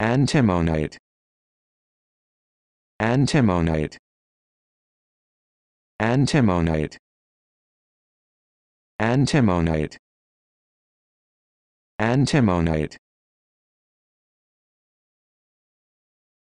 antimonite antimonite antimonite antimonite antimonite